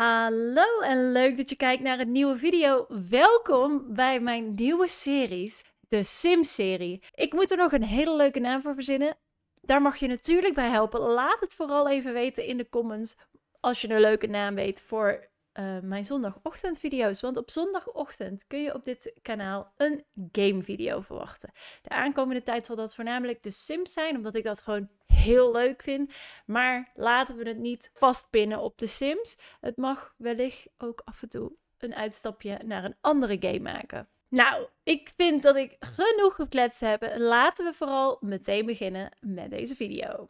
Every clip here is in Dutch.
Hallo en leuk dat je kijkt naar een nieuwe video. Welkom bij mijn nieuwe series, de Sim-serie. Ik moet er nog een hele leuke naam voor verzinnen. Daar mag je natuurlijk bij helpen. Laat het vooral even weten in de comments als je een leuke naam weet voor uh, mijn zondagochtendvideo's. Want op zondagochtend kun je op dit kanaal een gamevideo verwachten. De aankomende tijd zal dat voornamelijk de Sims zijn, omdat ik dat gewoon heel leuk vind. Maar laten we het niet vastpinnen op de Sims. Het mag wellicht ook af en toe een uitstapje naar een andere game maken. Nou, ik vind dat ik genoeg gekletst heb. Laten we vooral meteen beginnen met deze video.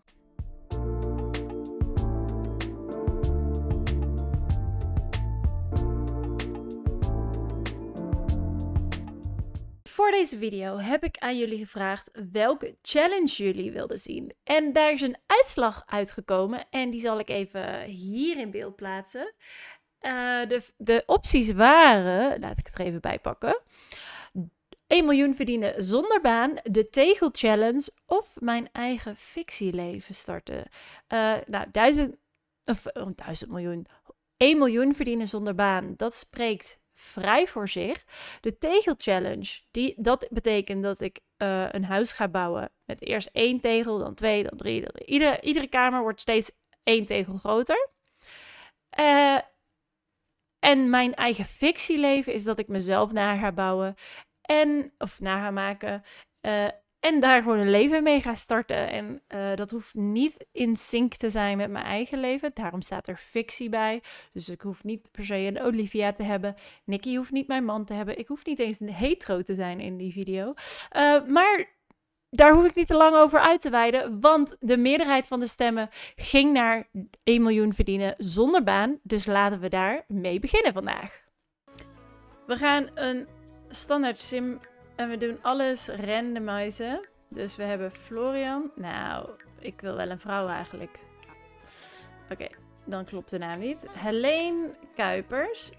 Voor deze video heb ik aan jullie gevraagd welke challenge jullie wilden zien. En daar is een uitslag uitgekomen en die zal ik even hier in beeld plaatsen. Eh, de, de opties waren, laat ik het er even bij pakken. 1 miljoen verdienen zonder baan, de Tegel Challenge of mijn eigen fictieleven starten. Eh, nou, duizend, of, oh, duizend miljoen. 1 miljoen verdienen zonder baan, dat spreekt vrij voor zich. De tegel challenge, die, dat betekent dat ik eh, een huis ga bouwen. Met eerst één tegel, dan twee, dan drie. Ieder, iedere kamer wordt steeds één tegel groter. Eh, en mijn eigen fictieleven is dat ik mezelf na ga bouwen. En, of na ga maken. Eh, en daar gewoon een leven mee gaan starten. En eh, dat hoeft niet in sync te zijn met mijn eigen leven. Daarom staat er fictie bij. Dus ik hoef niet per se een Olivia te hebben. Nicky hoeft niet mijn man te hebben. Ik hoef niet eens een hetero te zijn in die video. Eh, maar daar hoef ik niet te lang over uit te wijden. Want de meerderheid van de stemmen ging naar 1 miljoen verdienen zonder baan. Dus laten we daar mee beginnen vandaag. We gaan een standaard sim en we doen alles randomizen. Dus we hebben Florian. Nou, ik wil wel een vrouw eigenlijk. Oké, dan klopt de naam niet. Helene Kuipers.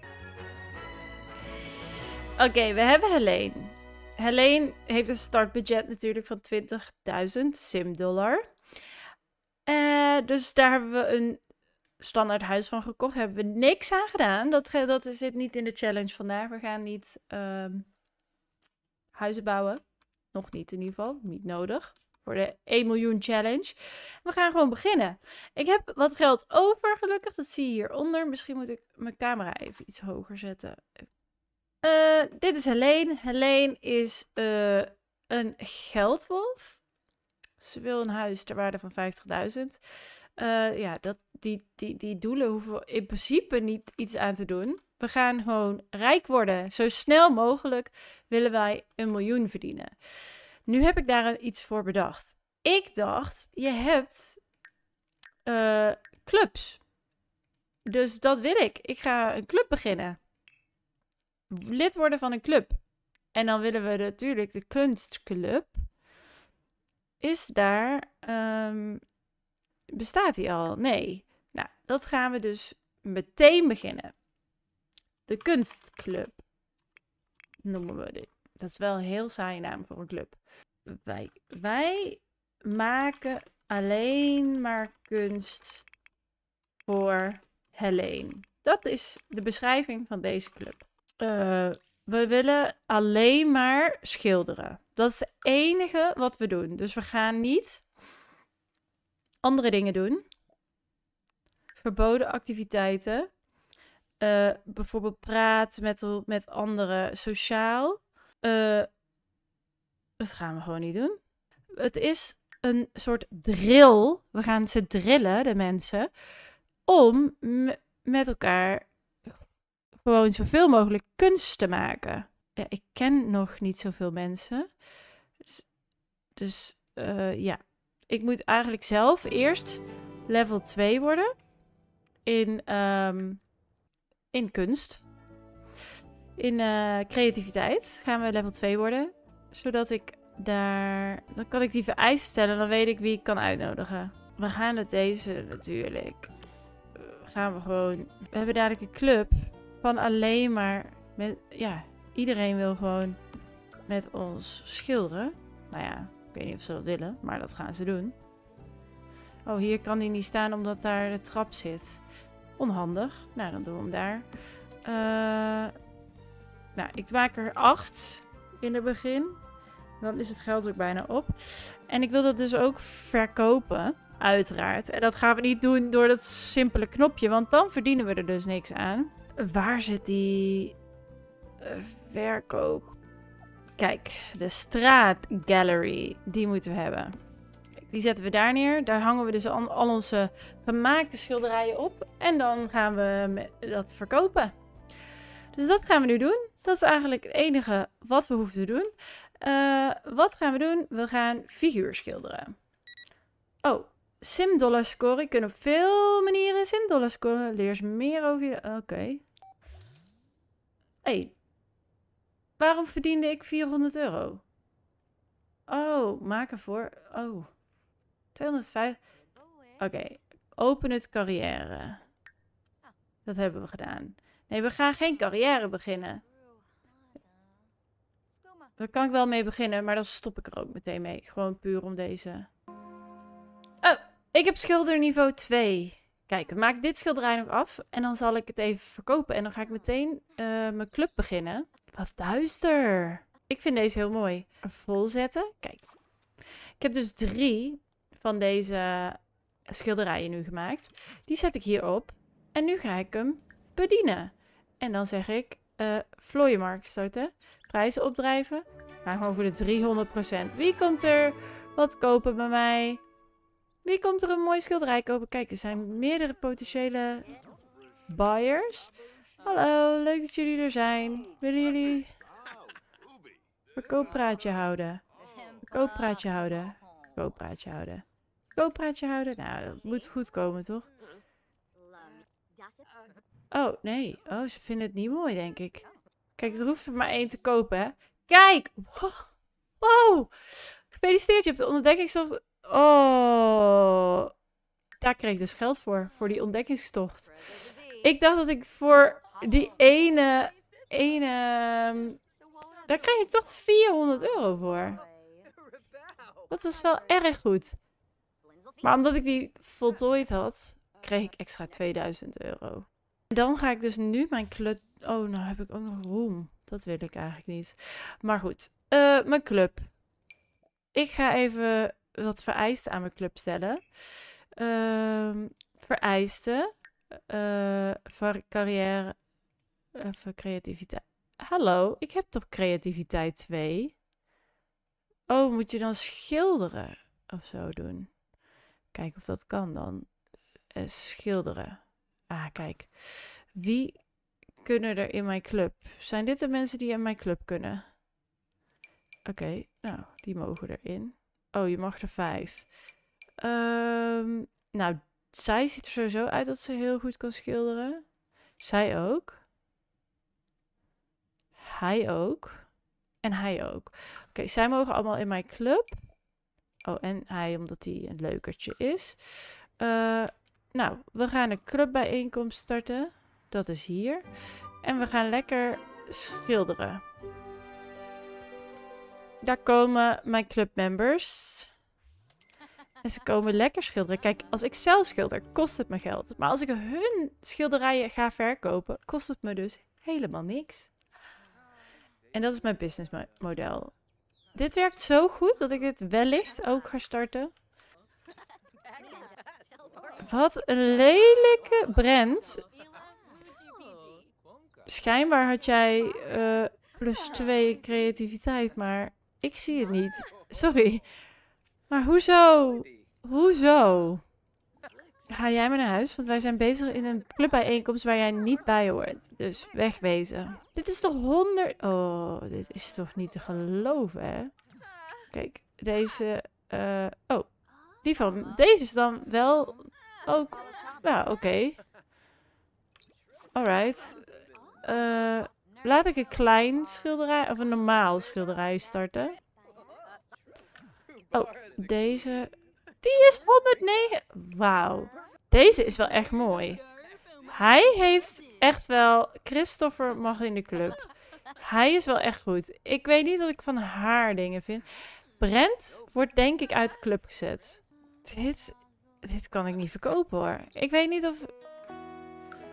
Oké, we hebben Helene. Helene heeft een startbudget natuurlijk van 20.000 simdollar. Uh, dus daar hebben we een standaard huis van gekocht. Daar hebben we niks aan gedaan. Dat, dat zit niet in de challenge vandaag. We gaan niet... Ehm, huizen bouwen. Nog niet in ieder geval, niet nodig voor de 1 miljoen challenge. We gaan gewoon beginnen. Ik heb wat geld over, gelukkig. Dat zie je hieronder. Misschien moet ik mijn camera even iets hoger zetten. Eh, dit is Helene. Helene is eh, een geldwolf. Ze wil een huis ter waarde van 50.000. Eh, ja, dat, die, die, die doelen hoeven in principe niet iets aan te doen. We gaan gewoon rijk worden. Zo snel mogelijk willen wij een miljoen verdienen. Nu heb ik daar iets voor bedacht. Ik dacht, je hebt eh, clubs. Dus dat wil ik. Ik ga een club beginnen. Lid worden van een club. En dan willen we natuurlijk de kunstclub. Is daar. Ehm, bestaat die al? Nee. Nou, dat gaan we dus meteen beginnen. De kunstclub noemen we dit. Dat is wel een heel saaie naam voor een club. Wij, wij maken alleen maar kunst voor Helene. Dat is de beschrijving van deze club. Eh, we willen alleen maar schilderen. Dat is het enige wat we doen. Dus we gaan niet andere dingen doen. Verboden activiteiten. Eh, bijvoorbeeld praat met, met anderen sociaal. Eh, dat gaan we gewoon niet doen. Het is een soort drill. We gaan ze drillen, de mensen, om met elkaar gewoon zoveel mogelijk kunst te maken. Ja, ik ken nog niet zoveel mensen. Dus, dus eh, ja, ik moet eigenlijk zelf eerst level 2 worden. In ehm, in kunst. In eh, creativiteit gaan we level 2 worden. Zodat ik daar... Dan kan ik die vereisten stellen. Dan weet ik wie ik kan uitnodigen. We gaan het deze natuurlijk. gaan we gewoon... We hebben dadelijk een club van alleen maar... Met, ja, iedereen wil gewoon met ons schilderen. Nou ja, ik weet niet of ze dat willen. Maar dat gaan ze doen. Oh, hier kan hij niet staan omdat daar de trap zit. Onhandig. Nou, dan doen we hem daar. Eh, nou, ik maak er acht in het begin. Dan is het geld ook bijna op. En ik wil dat dus ook verkopen, uiteraard. En dat gaan we niet doen door dat simpele knopje, want dan verdienen we er dus niks aan. Waar zit die eh, verkoop? Kijk, de straatgallery, die moeten we hebben. Die zetten we daar neer. Daar hangen we dus al, onze gemaakte schilderijen op. En dan gaan we dat verkopen. Dus dat gaan we nu doen. Dat is eigenlijk het enige wat we hoeven te doen. Eh, wat gaan we doen? We gaan figuur schilderen. Oh, simdollar scoren. Je kunt op veel manieren simdollar scoren. Leer eens meer over je... Oké. hey. waarom verdiende ik 400 euro? Oh, maken voor... Oh. 205. Oké, open het carrière. Dat hebben we gedaan. Nee, we gaan geen carrière beginnen. Daar kan ik wel mee beginnen, maar dan stop ik er ook meteen mee. Gewoon puur om deze... Oh, ik heb schilder niveau 2. Kijk, dan maak dit schilderij nog af. En dan zal ik het even verkopen. En dan ga ik meteen eh, mijn club beginnen. Wat duister. Ik vind deze heel mooi. Volzetten. Kijk. Ik heb dus drie van deze schilderijen nu gemaakt. Die zet ik hier op en nu ga ik hem bedienen. En dan zeg ik uh, vlooienmarkt starten, prijzen opdrijven. Ga gewoon voor de 300%. Wie komt er wat kopen bij mij? Wie komt er een mooi schilderij kopen? Kijk, er zijn meerdere potentiële buyers. Hallo, leuk dat jullie er zijn. Willen jullie verkooppraatje houden? Verkooppraatje houden? Verkooppraatje houden praatje houden? Nou, dat moet goed komen, toch? Hm. Oh, nee. Oh, ze vinden het niet mooi, denk ik. Kijk, er hoeft er maar één te kopen, hè? Kijk! Wow! wow. Gefeliciteerd, je hebt de ontdekkingstocht... Oh! Daar kreeg ik dus geld voor, voor die ontdekkingstocht. Ik dacht dat ik voor die ene... ene ehm, daar kreeg ik toch 400 euro voor. Dat was wel erg goed. Maar omdat ik die voltooid had, kreeg ik extra 2000 euro. Dan ga ik dus nu mijn club. Oh, nou heb ik ook nog room. Dat wil ik eigenlijk niet. Maar goed, eh, mijn club. Ik ga even wat vereisten aan mijn club stellen. Ehm, vereisten. Eh, voor carrière. Eh, voor creativiteit. Hallo, ik heb toch creativiteit 2? Oh, moet je dan schilderen of zo doen? Kijken of dat kan dan. Eh, schilderen. Ah, kijk. Wie kunnen er in mijn club? Zijn dit de mensen die in mijn club kunnen? Oké, nou, die mogen erin. Oh, je mag er vijf. Ehm, nou, zij ziet er sowieso uit dat ze heel goed kan schilderen. Zij ook. Hij ook. En hij ook. Oké, zij mogen allemaal in mijn club. Oh, en hij omdat hij een leukertje is. Eh, nou, we gaan een clubbijeenkomst starten. Dat is hier. En we gaan lekker schilderen. Daar komen mijn clubmembers. En ze komen lekker schilderen. Kijk, als ik zelf schilder, kost het me geld. Maar als ik hun schilderijen ga verkopen, kost het me dus helemaal niks. En dat is mijn businessmodel. Dit werkt zo goed dat ik dit wellicht ook ga starten. Wat een lelijke brand! Schijnbaar had jij eh, plus 2 creativiteit, maar ik zie het niet. Sorry. Maar hoezo? Hoezo? Ga jij maar naar huis, want wij zijn bezig in een clubbijeenkomst waar jij niet bij hoort. Dus wegwezen. Dit is toch 100? Oh, dit is toch niet te geloven, hè? Kijk, deze... Eh, oh, die van... Deze is dan wel ook... Nou, oké. Alright. Eh, laat ik een klein schilderij... Of een normaal schilderij starten. Oh, deze... Die is 109. Wauw. Deze is wel echt mooi. Hij heeft echt wel... Christopher mag in de club. Hij is wel echt goed. Ik weet niet dat ik van haar dingen vind. Brent wordt denk ik uit de club gezet. Dit, dit kan ik niet verkopen hoor. Ik weet niet of...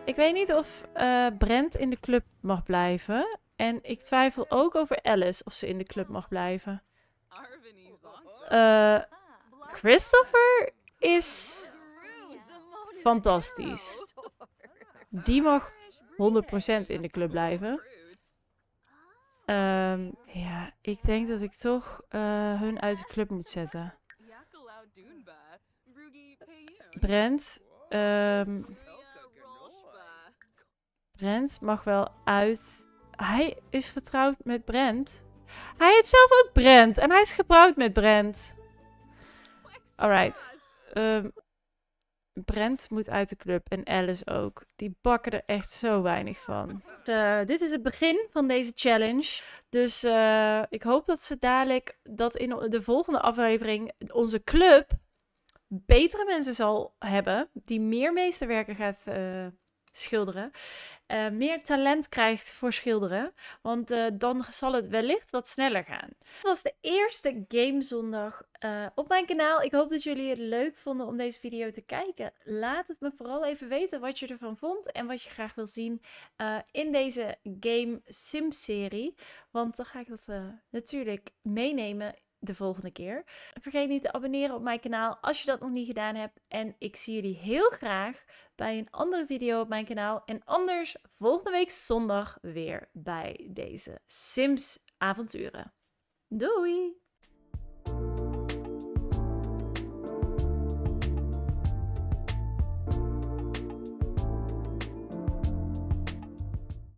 Ik weet niet of eh, Brent in de club mag blijven. En ik twijfel ook over Alice of ze in de club mag blijven. Eh... Christopher is fantastisch. Die mag 100% in de club blijven. Ehm, ja, ik denk dat ik toch eh, hun uit de club moet zetten. Brent. Ehm, Brent mag wel uit. Hij is getrouwd met Brent. Hij heet zelf ook Brent en hij is gebruikt met Brent. Alright. Ehm, Brent moet uit de club en Alice ook. Die bakken er echt zo weinig van. Dus, eh, dit is het begin van deze challenge. Dus eh, ik hoop dat ze dadelijk, dat in de volgende aflevering, onze club betere mensen zal hebben. Die meer meesterwerken gaat eh, schilderen. Eh, meer talent krijgt voor schilderen. Want eh, dan zal het wellicht wat sneller gaan. Dat was de eerste gamezondag uh, eh, op mijn kanaal. Ik hoop dat jullie het leuk vonden om deze video te kijken. Laat het me vooral even weten wat je ervan vond. En wat je graag wil zien in deze Game Sim serie. Want dan ga ik dat natuurlijk meenemen de volgende keer. Vergeet niet te abonneren op mijn kanaal als je dat nog niet gedaan hebt. En ik zie jullie heel graag bij een andere video op mijn kanaal. En anders volgende week zondag weer bij deze Sims avonturen. Doei!